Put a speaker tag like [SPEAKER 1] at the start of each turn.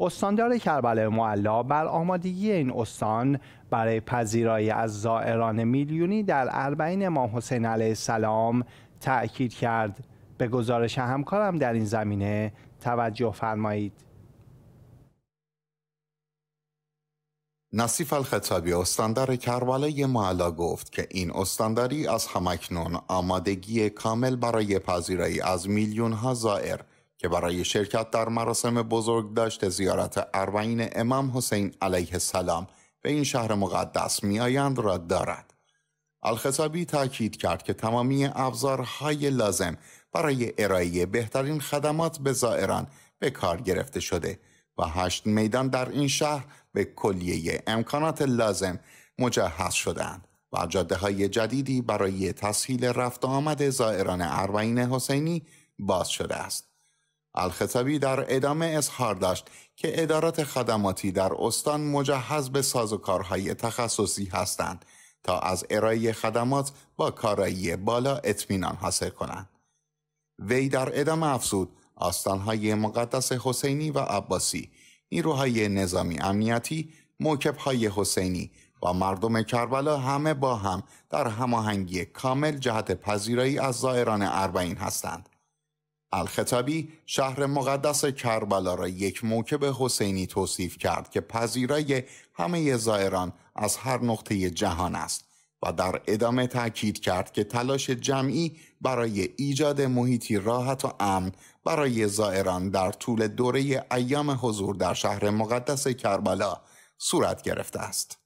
[SPEAKER 1] استاندار کربلا معلا بر آمادگی این استان برای پذیرایی از زائران میلیونی در اربعین امام حسین علیه السلام تأکید کرد به گزارش همکارم در این زمینه توجه فرمایید
[SPEAKER 2] نصیف الخطابی استاندار کربلا معلا گفت که این استانداری از همکنون آمادگی کامل برای پذیرایی از میلیون ها زائر که برای شرکت در مراسم بزرگ داشت زیارت اربعین امام حسین علیه السلام به این شهر مقدس میآیند را دارد. الخصابی تاکید کرد که تمامی ابزارهای لازم برای ارائه بهترین خدمات به زائران به کار گرفته شده و هشت میدان در این شهر به کلیه امکانات لازم مجهز شدند و جاده های جدیدی برای تسهیل رفت آمد زائران اربعین حسینی باز شده است. الخطبی در ادامه اظهار داشت که ادارات خدماتی در استان مجهز به سازوکارهای تخصصی هستند تا از ارائه خدمات با کارایی بالا اطمینان حاصل کنند. وی در ادامه افزود آستانهای مقدس حسینی و عباسی، نیروهای نظامی امنیتی، موکبهای حسینی و مردم کربلا همه با هم در هماهنگی کامل جهت پذیرایی از زائران اربعین هستند. الخطبی شهر مقدس کربلا را یک موکب حسینی توصیف کرد که پذیرای همه زائران از هر نقطه جهان است و در ادامه تاکید کرد که تلاش جمعی برای ایجاد محیطی راحت و امن برای زائران در طول دوره ایام حضور در شهر مقدس کربلا صورت گرفته است.